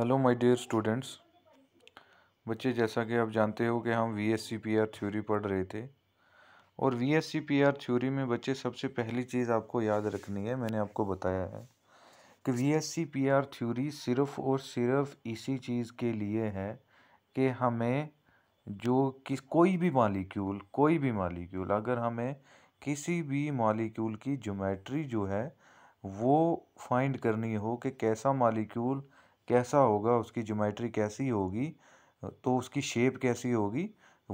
hello my dear students बच्चे जैसा कि आप जानते हो कि हम V S E P R theory पढ़ रहे थे और V S E P R theory में बच्चे सबसे पहली चीज़ आपको याद रखनी है मैंने आपको बताया है कि V S E P R theory सिर्फ़ और सिर्फ इसी चीज़ के लिए है कि हमें जो कि कोई भी मालिक्यूल कोई भी मालिक्यूल अगर हमें किसी भी मालिक्यूल की जोमेट्री जो है वो फाइंड करनी हो कि कैसा मालिक्यूल कैसा होगा उसकी ज्योमेट्री कैसी होगी तो उसकी शेप कैसी होगी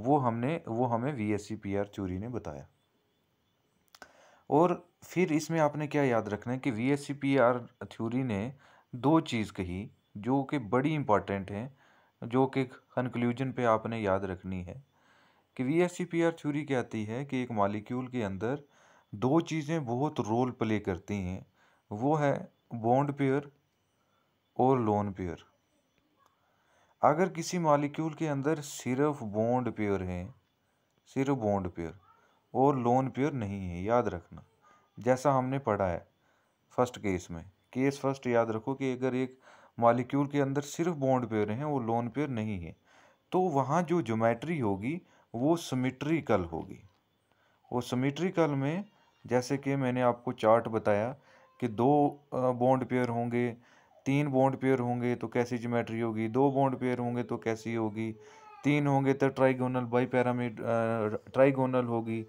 वो हमने वो हमें V S E P R theory ने बताया और फिर इसमें आपने क्या याद रखना है कि V S E P R theory ने दो चीज़ कही जो कि बड़ी इंपॉर्टेंट हैं जो कि कंक्लूजन पे आपने याद रखनी है कि V S E P R theory कहती है कि एक मालिक्यूल के अंदर दो चीज़ें बहुत रोल प्ले करती हैं वो है बॉन्ड पेयर और लोन पेयर अगर किसी मालिक्यूल के अंदर सिर्फ बॉन्ड पेयर हैं सिर्फ बॉन्ड पेयर और लोन पेयर नहीं है याद रखना जैसा हमने पढ़ा है फर्स्ट केस में केस फर्स्ट याद रखो कि अगर एक मालिक्यूल के अंदर सिर्फ बॉन्ड पेयर हैं और लोन पेयर नहीं है तो वहाँ जो जोमेट्री होगी वो सिमिट्रिकल होगी और सिमिट्रिकल में जैसे कि मैंने आपको चार्ट बताया कि दो बॉन्ड पेयर होंगे तीन बॉन्ड पेयर होंगे तो कैसी ज्योमेट्री होगी दो बॉन्ड पेयर होंगे तो कैसी होगी तीन होंगे तो ट्राइगोनल बाई पैरामिड ट्राइगोनल होगी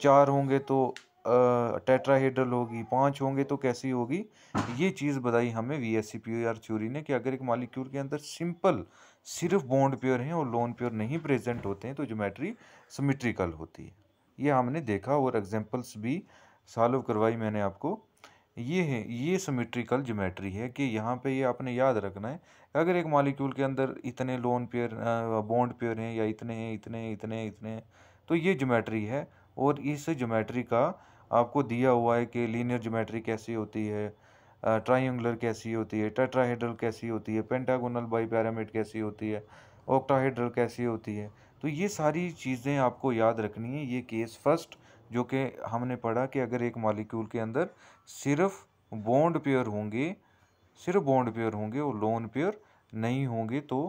चार होंगे तो टेट्राहेड्रल होगी पाँच होंगे तो कैसी होगी ये चीज़ बताई हमें V S E P R theory ने कि अगर एक मालिक्यूल के अंदर सिंपल सिर्फ बॉन्ड प्योर हैं और लोन प्योर नहीं प्रेजेंट होते हैं तो जोमेट्री सिमेट्रिकल होती है ये हमने देखा और एग्जाम्पल्स भी सॉल्व करवाई मैंने आपको ये है ये सिमेट्रिकल जोमेट्री है कि यहाँ पे ये आपने याद रखना है अगर एक मॉलिक्यूल के अंदर इतने लोन पेयर बॉन्ड पेयर हैं या इतने हैं इतने हैं इतने हैं इतने हैं तो ये जोमेट्री है और इस जोमेट्री का आपको दिया हुआ है कि लीनियर जोमेट्री कैसी होती है ट्राइंगुलर कैसी होती है टेट्राहेड्रल कैसी होती है पेंटागोनल बाई पैरामिड कैसी होती है ऑक्टाहेड्रल कैसी होती है तो ये सारी चीज़ें आपको याद रखनी है ये केस फर्स्ट जो कि हमने पढ़ा कि अगर एक मॉलिक्यूल के अंदर सिर्फ बॉन्ड पेयर होंगे सिर्फ बॉन्ड पेयर होंगे और लोन पेयर नहीं होंगे तो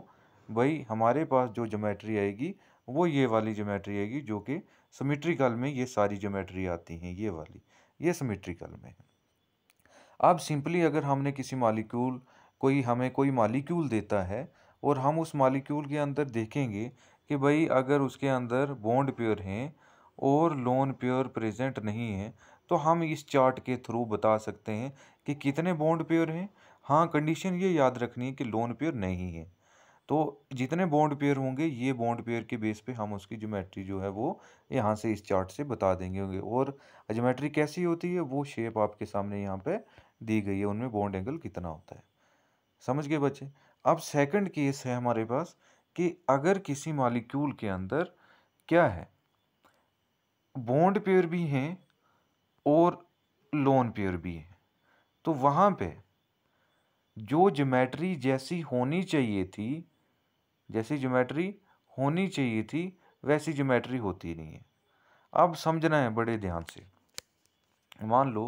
भाई हमारे पास जो जोमेट्री आएगी वो ये वाली जोमेट्री आएगी जो कि सिमिट्रिकल में ये सारी जोमेट्री आती हैं ये वाली ये सिमिट्रिकल में अब सिंपली अगर हमने किसी मालिक्यूल कोई हमें कोई मालिक्यूल देता है और हम उस मालिक्यूल के अंदर देखेंगे कि भाई अगर उसके अंदर बॉन्ड पेयर हैं और लोन पेयर प्रेजेंट नहीं है तो हम इस चार्ट के थ्रू बता सकते हैं कि कितने बॉन्ड पेयर हैं हाँ कंडीशन ये याद रखनी है कि लोन पेयर नहीं है तो जितने बॉन्ड पेयर होंगे ये बॉन्ड पेयर के बेस पे हम उसकी जोमेट्री जो है वो यहाँ से इस चार्ट से बता देंगे होंगे और जोमेट्री कैसी होती है वो शेप आपके सामने यहाँ पे दी गई है उनमें बॉन्ड एंगल कितना होता है समझ गए बच्चे अब सेकंड केस है हमारे पास कि अगर किसी मालिक्यूल के अंदर क्या है बॉन्ड पेयर भी हैं और लोन पेयर भी हैं तो वहाँ पे जो ज्योमेट्री जैसी होनी चाहिए थी जैसी ज्योमेट्री होनी चाहिए थी वैसी ज्योमेट्री होती नहीं है अब समझना है बड़े ध्यान से मान लो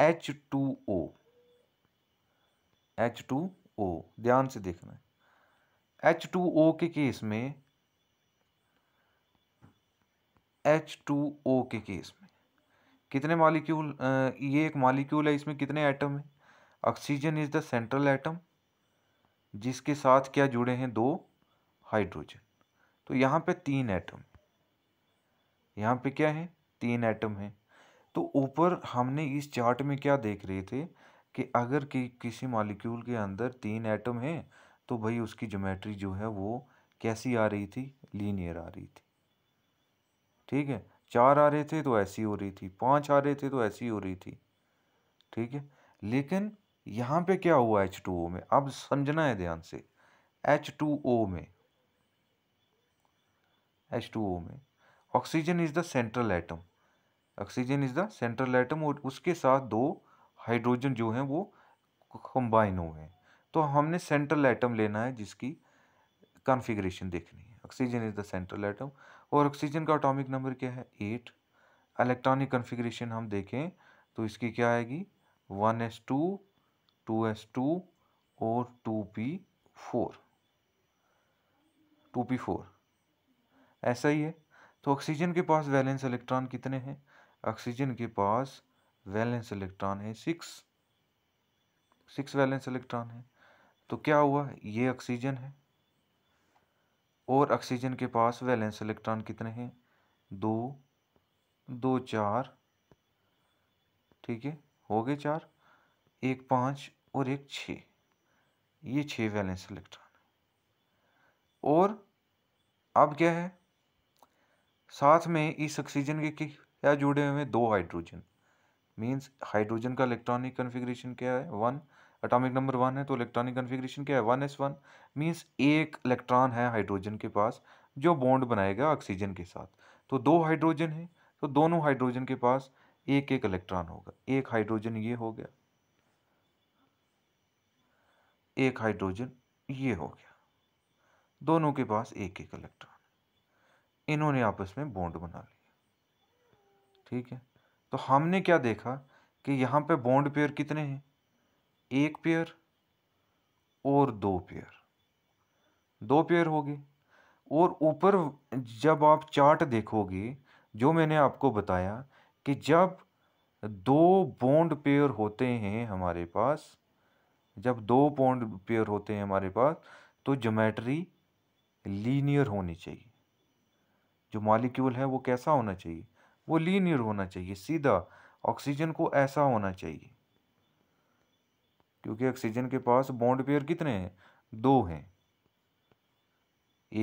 H two O H two O ध्यान से देखना है एच टू ओ के केस में एच टू ओ के केस में कितने मालिक्यूल ये एक मालिक्यूल है इसमें कितने एटम हैं oxygen is the central atom जिसके साथ क्या जुड़े हैं दो हाइड्रोजन तो यहाँ पे तीन एटम यहाँ पे क्या है तीन एटम है तो ऊपर हमने इस चार्ट में क्या देख रहे थे कि अगर कि किसी मालिक्यूल के अंदर तीन एटम हैं तो भाई उसकी ज्योमेट्री जो है वो कैसी आ रही थी लीनियर आ रही थी ठीक है चार आ रहे थे तो ऐसी हो रही थी पाँच आ रहे थे तो ऐसी हो रही थी ठीक है लेकिन यहाँ पे क्या हुआ एच टू ओ में अब समझना है ध्यान से एच टू ओ में एच टू ओ में oxygen is the central atom oxygen is the central atom और उसके साथ दो हाइड्रोजन जो हैं वो कंबाइन हुए हैं तो हमने सेंट्रल एटम लेना है जिसकी कॉन्फ़िगरेशन देखनी है oxygen is the central atom और ऑक्सीजन का अटोमिक नंबर क्या है एट इलेक्ट्रॉनिक कन्फिग्रेशन हम देखें तो इसकी क्या आएगी one s two two s two और two p four two p four ऐसा ही है तो ऑक्सीजन के पास वैलेंस इलेक्ट्रॉन कितने हैं ऑक्सीजन के पास वैलेंस इलेक्ट्रॉन है सिक्स सिक्स वैलेंस इलेक्ट्रॉन है तो क्या हुआ ये ऑक्सीजन है और ऑक्सीजन के पास वैलेंस इलेक्ट्रॉन कितने हैं दो दो चार ठीक है हो गए चार एक पाँच और एक छ ये छः वैलेंस इलेक्ट्रॉन है और अब क्या है साथ में इस ऑक्सीजन के क्या जुड़े हुए हैं दो हाइड्रोजन मीन्स हाइड्रोजन का इलेक्ट्रॉनिक कन्फिग्रेशन क्या है वन एटॉमिक नंबर वन है तो इलेक्ट्रॉनिक कन्फिग्रेशन क्या है वन एस वन मीन्स एक इलेक्ट्रॉन है हाइड्रोजन के पास जो बॉन्ड बनाएगा ऑक्सीजन के साथ तो दो हाइड्रोजन है तो दोनों हाइड्रोजन के पास एक एक इलेक्ट्रॉन होगा एक हाइड्रोजन ये हो गया एक हाइड्रोजन ये हो गया दोनों के पास एक एक इलेक्ट्रॉन इन्होंने आपस में बॉन्ड बना लिया ठीक है तो हमने क्या देखा कि यहाँ पे बॉन्ड पेयर कितने हैं एक पेयर और दो पेयर दो पेयर होगी और ऊपर जब आप चार्ट देखोगे जो मैंने आपको बताया कि जब दो बॉन्ड पेयर होते हैं हमारे पास जब दो बॉन्ड पेयर होते हैं हमारे पास तो जोमेट्री लीनियर होनी चाहिए जो मॉलिक्यूल है वो कैसा होना चाहिए वो लीनियर होना चाहिए सीधा ऑक्सीजन को ऐसा होना चाहिए क्योंकि ऑक्सीजन के पास बॉन्ड पेयर कितने हैं दो हैं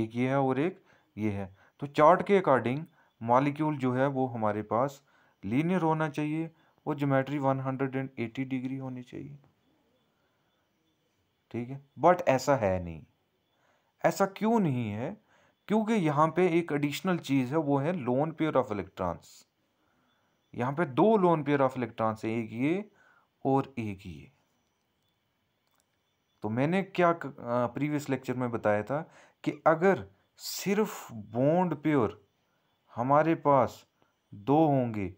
एक ये है और एक ये है तो चार्ट के अकॉर्डिंग मॉलिक्यूल जो है वो हमारे पास लीनियर होना चाहिए और geometry one hundred and eighty degree होनी चाहिए ठीक है बट ऐसा है नहीं ऐसा क्यों नहीं है क्योंकि यहाँ पे एक एडिशनल चीज़ है वो है लोन पेयर ऑफ इलेक्ट्रॉन्स यहाँ पे दो लोन पेयर ऑफ इलेक्ट्रॉन्स है एक ये और एक ये तो मैंने क्या प्रीवियस लेक्चर में बताया था कि अगर सिर्फ बॉन्ड प्योर हमारे पास दो होंगे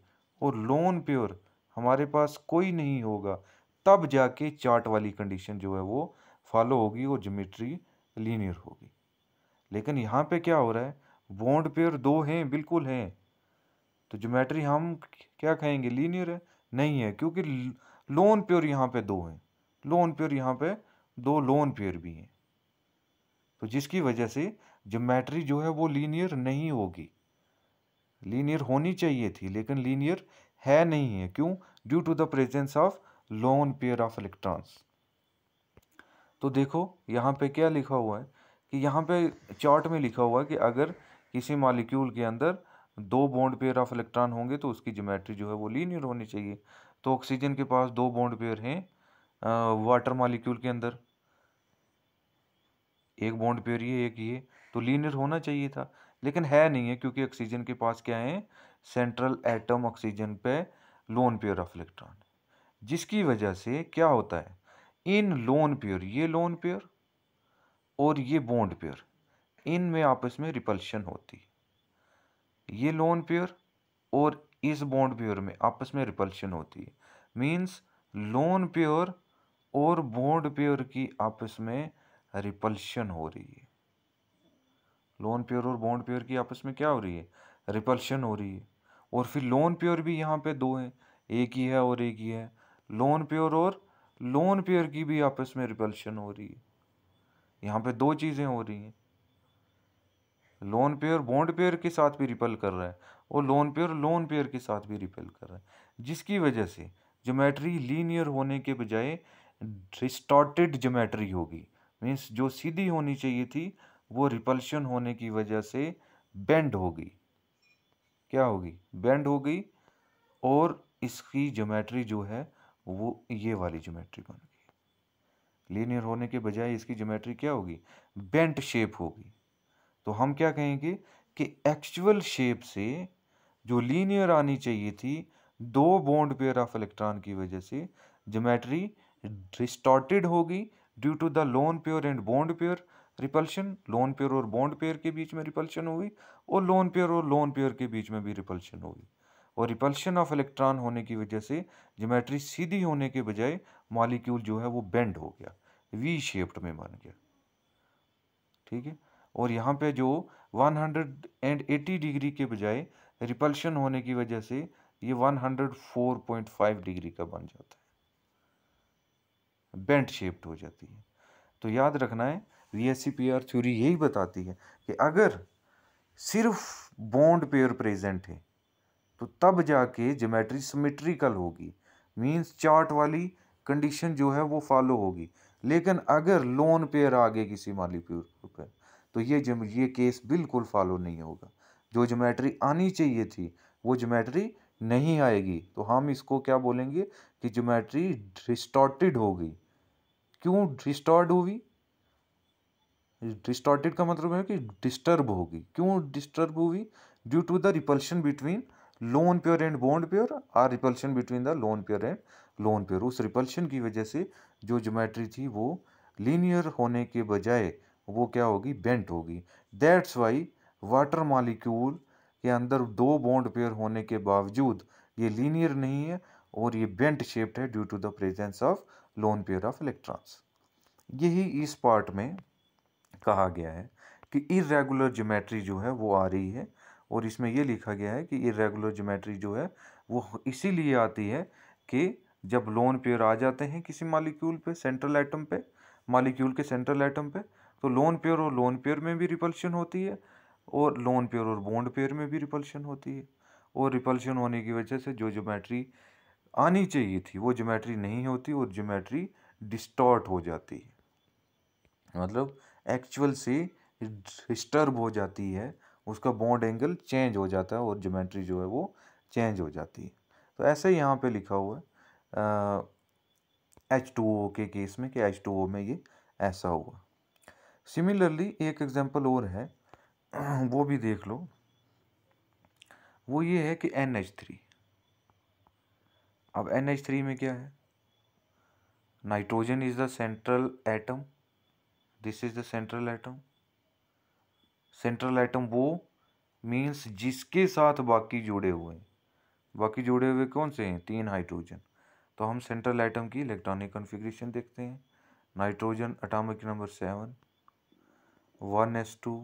और लोन प्योर हमारे पास कोई नहीं होगा तब जाके चार्ट वाली कंडीशन जो है वो फॉलो होगी और जोमेट्री लीनियर होगी लेकिन यहाँ पे क्या हो रहा है बॉन्ड प्योर दो हैं बिल्कुल हैं तो जोमेट्री हम क्या कहेंगे लीनियर है नहीं है क्योंकि लोन प्योर यहाँ पे दो हैं लोन प्योर यहाँ पे दो लोन पेयर भी हैं तो जिसकी वजह से जोमेट्री जो है वो लीनियर नहीं होगी लीनियर होनी चाहिए थी लेकिन लीनियर है नहीं है क्यों due to the presence of lone pair of electrons तो देखो यहाँ पे क्या लिखा हुआ है कि यहाँ पे चार्ट में लिखा हुआ है कि अगर किसी मालिक्यूल के अंदर दो बॉन्ड पेयर ऑफ इलेक्ट्रॉन होंगे तो उसकी जोमेट्री जो है वो लीनियर होनी चाहिए तो ऑक्सीजन के पास दो बॉन्ड पेयर हैं वाटर मॉलिक्यूल के अंदर एक बॉन्ड पेयर ये एक ये तो लीनियर होना चाहिए था लेकिन है नहीं है क्योंकि ऑक्सीजन के पास क्या है सेंट्रल एटम ऑक्सीजन पे लोन प्योर ऑफ इलेक्ट्रॉन जिसकी वजह से क्या होता है इन लोन प्योर ये लोन प्योर और ये बॉन्ड प्योर में आपस में रिपल्शन होती है ये लोन प्योर और इस बॉन्ड प्योर में आपस में रिपल्शन होती है मीन्स लोन प्योर और बॉन्ड पेयर की आपस में रिपल्शन हो रही है लोन पेयर और बॉन्ड पेयर की आपस में क्या हो रही है रिपल्शन हो रही है और फिर लोन पेयर भी यहाँ पे दो हैं एक ही है और एक ही है लोन पेयर और लोन पेयर की भी आपस में रिपल्शन हो रही है यहाँ पे दो चीज़ें हो रही हैं लोन पेयर बॉन्ड पेयर के साथ भी रिपल कर रहा है और लोन पेयर लोन पेयर के साथ भी रिपेल कर रहा है जिसकी वजह से जोमेट्री लीनियर होने के बजाय डिस्टॉर्टेड जोमेट्री होगी मीन्स जो सीधी होनी चाहिए थी वो रिपल्शन होने की वजह से बेंड होगी क्या होगी बेंड होगी और इसकी जोमेट्री जो है वो ये वाली जोमेट्री गई लीनियर होने के बजाय इसकी जोमेट्री क्या होगी बेंट शेप होगी तो हम क्या कहेंगे कि एक्चुअल शेप से जो लीनियर आनी चाहिए थी दो बॉन्ड पेयर ऑफ इलेक्ट्रॉन की वजह से जोमेट्री डिस्टॉर्टेड होगी due to the lone pair and bond pair repulsion lone pair और बॉन्ड प्योर के बीच में रिपल्शन हुई और लोन प्योर और लोन प्योर के बीच में भी रिपल्शन हुई और रिपल्शन ऑफ इलेक्ट्रॉन होने की वजह से जोमेट्री सीधी होने के बजाय मॉलिक्यूल जो है वो बेंड हो गया वी शेप्ड में बन गया ठीक है और यहाँ पे जो 180 डिग्री के बजाय रिपल्शन होने की वजह से ये 104.5 डिग्री का बन जाता है बेंट शेप्ड हो जाती है तो याद रखना है पी आर थ्योरी यही बताती है कि अगर सिर्फ बॉन्ड पेयर प्रेजेंट है तो तब जाके जोमेट्री सिमेट्रिकल होगी मींस चार्ट वाली कंडीशन जो है वो फॉलो होगी लेकिन अगर लोन पेयर आ गए किसी माली पेयर पर तो ये जम ये केस बिल्कुल फॉलो नहीं होगा जो जोमेट्री आनी चाहिए थी वो जोमेट्री नहीं आएगी तो हम इसको क्या बोलेंगे कि जोमेट्री डिस्टॉर्टेड हो गई क्यों डिस्टॉर्ड हुई डिस्टॉर्टेड का मतलब है कि डिस्टर्ब होगी क्यों डिस्टर्ब हुई due to the repulsion between lone pair and bond pair or repulsion between the lone pair and lone pair उस रिपल्शन की वजह से जो ज्योमेट्री थी वो लीनियर होने के बजाय वो क्या होगी बेंट होगी दैट्स वाई वाटर मालिक्यूल के अंदर दो बॉन्ड पेयर होने के बावजूद ये लीनियर नहीं है और ये बेंट शेप्ड है due to the presence of lone pair of electrons यही इस पार्ट में कहा गया है कि इरेगुलर जोमेट्री जो है वो आ रही है और इसमें यह लिखा गया है कि इरेगुलर जोमेट्री जो है वो इसीलिए आती है कि जब लोन पेयर आ जाते हैं किसी मालिक्यूल पे सेंट्रल एटम पे मालिक्यूल के सेंट्रल एटम पे तो लोन पेयर और लोन पेयर में भी रिपल्शन होती है और लोन पेयर और बॉन्ड पेयर में भी रिपल्शन होती है और रिपल्शन होने की वजह से जो जोमेट्री आनी चाहिए थी वो ज्योमेट्री नहीं होती और ज्योमेट्री डिस्टॉर्ट हो जाती है मतलब एक्चुअल से डिस्टर्ब हो जाती है उसका बॉन्ड एंगल चेंज हो जाता है और ज्योमेट्री जो है वो चेंज हो जाती है तो ऐसे ही यहाँ पर लिखा हुआ है एच टू ओ के केस में कि एच टू ओ में ये ऐसा हुआ सिमिलरली एक एग्जांपल और है वो भी देख लो वो ये है कि एन एच थ्री अब एन एच थ्री में क्या है nitrogen is the central atom this is the central atom central atom वो मीन्स जिसके साथ बाकी जुड़े हुए हैं बाकी जुड़े हुए कौन से हैं तीन हाइड्रोजन तो हम सेंट्रल एटम की इलेक्ट्रॉनिक कॉन्फ़िगरेशन देखते हैं nitrogen atomic number seven one s two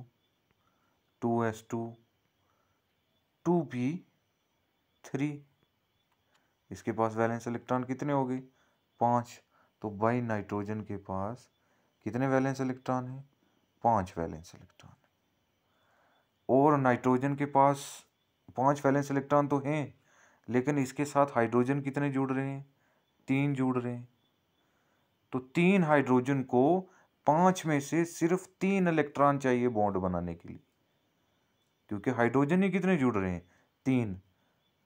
two s two two p three इसके पास वैलेंस इलेक्ट्रॉन कितने हो गए पाँच तो बाई नाइट्रोजन के पास कितने वैलेंस इलेक्ट्रॉन हैं पाँच वैलेंस इलेक्ट्रॉन और नाइट्रोजन के पास पाँच वैलेंस इलेक्ट्रॉन तो हैं लेकिन इसके साथ हाइड्रोजन कितने जुड़ रहे हैं तीन जुड़ रहे हैं तो तीन हाइड्रोजन को पाँच में से सिर्फ तीन इलेक्ट्रॉन चाहिए बॉन्ड बनाने के लिए क्योंकि हाइड्रोजन ही कितने जुड़ रहे हैं तीन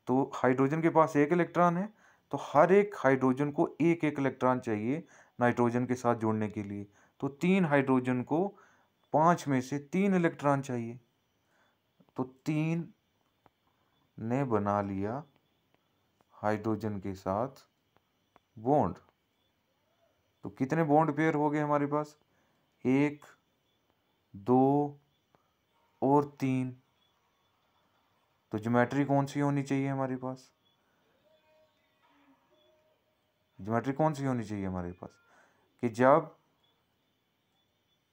तो हाइड्रोजन के पास एक इलेक्ट्रॉन है तो हर एक हाइड्रोजन को एक एक इलेक्ट्रॉन चाहिए नाइट्रोजन के साथ जोड़ने के लिए तो तीन हाइड्रोजन को पांच में से तीन इलेक्ट्रॉन चाहिए तो तीन ने बना लिया हाइड्रोजन के साथ बॉन्ड तो कितने बॉन्ड पेयर हो गए हमारे पास एक दो और तीन तो ज्योमेट्री कौन सी होनी चाहिए हमारे पास ज्योमेट्री कौन सी होनी चाहिए हमारे पास कि जब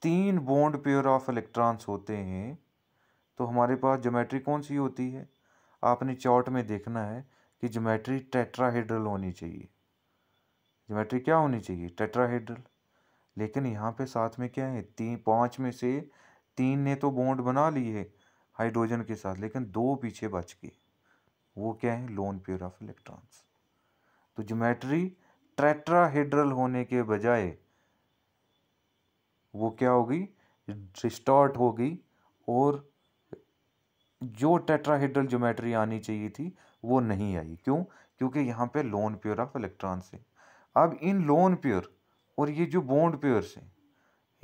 तीन बॉन्ड पेयर ऑफ इलेक्ट्रॉन्स होते हैं तो हमारे पास ज्योमेट्री कौन सी होती है आपने चार्ट में देखना है कि ज्योमेट्री टेट्राहेड्रल होनी चाहिए ज्योमेट्री क्या होनी चाहिए टेट्राहेड्रल लेकिन यहाँ पे साथ में क्या है तीन पाँच में से तीन ने तो बॉन्ड बना लिए हाइड्रोजन के साथ लेकिन दो पीछे बच गए वो क्या है लोन पेयर ऑफ इलेक्ट्रॉन्स तो ज्योमेट्री ट्रेट्राहेड्रल होने के बजाय वो क्या होगी डिस्टॉर्ट गई और जो टेट्राहेड्रल ज्योमेट्री आनी चाहिए थी वो नहीं आई क्यों क्योंकि यहाँ पे लोन प्योर ऑफ इलेक्ट्रॉन्स है अब इन लोन प्योर और ये जो बॉन्ड प्योर्स हैं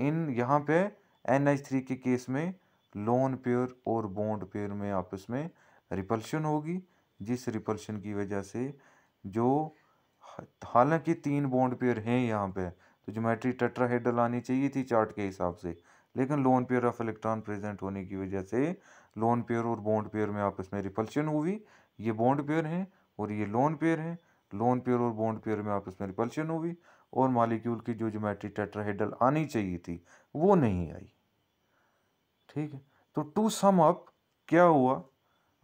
इन यहाँ पे एन एच थ्री के केस में लोन पेयर और बॉन्ड पेयर में आपस में रिपल्शन होगी जिस रिपल्शन की वजह से जो हालांकि तीन बॉन्ड पेयर हैं यहाँ पे तो ज्योमेट्री हेडल आनी चाहिए थी चार्ट के हिसाब से लेकिन lone pair of electron present होने की वजह से लोन पेयर और बॉन्ड पेयर में आपस में रिपल्शन हुई ये बॉन्ड पेयर हैं और ये लोन पेयर हैं लोन पेयर और बॉन्ड पेयर में आपस में रिपल्शन हुई और मालिक्यूल की जो ज्योमेट्री हेडल आनी चाहिए थी वो नहीं आई ठीक है तो टू सम अप क्या हुआ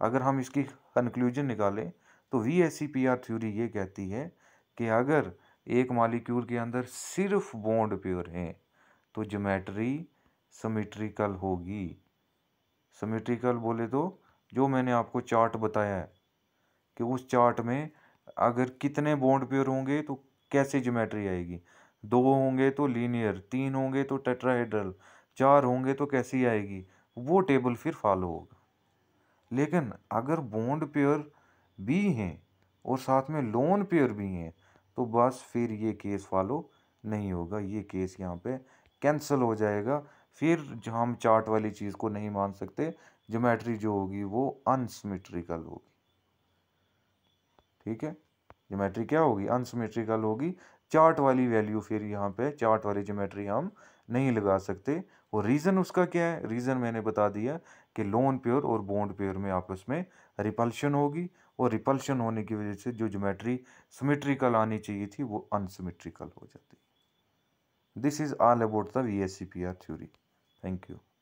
अगर हम इसकी कंक्लूजन निकालें तो V S E P R theory ये कहती है कि अगर एक मालिक्यूल के अंदर सिर्फ बॉन्ड प्योर हैं तो जोमेट्री समेट्रिकल होगी समेट्रिकल बोले तो जो मैंने आपको चार्ट बताया है कि उस चार्ट में अगर कितने बॉन्ड प्योर होंगे तो कैसे जोमेट्री आएगी दो होंगे तो लीनियर तीन होंगे तो टेट्राहेड्रल चार होंगे तो कैसी आएगी वो टेबल फिर फॉलो होगा लेकिन अगर बॉन्ड पेयर भी हैं और साथ में लोन पेयर भी हैं तो बस फिर ये केस फॉलो नहीं होगा ये केस यहाँ पे कैंसिल हो जाएगा फिर हम चार्ट वाली चीज़ को नहीं मान सकते जोमेट्री जो होगी वो अनसमेट्रिकल होगी ठीक है जोमेट्री क्या होगी अनसमेट्रिकल होगी चार्ट वाली वैल्यू फिर यहाँ पे चार्ट वाली जोमेट्री हम नहीं लगा सकते और रीज़न उसका क्या है रीज़न मैंने बता दिया कि लोन प्योर और बॉन्ड प्योर में आपस में रिपल्शन होगी और रिपल्शन होने की वजह से जो जोमेट्री सिमेट्रिकल आनी चाहिए थी वो अनसिमेट्रिकल हो जाती this is all about the V S E P R theory thank you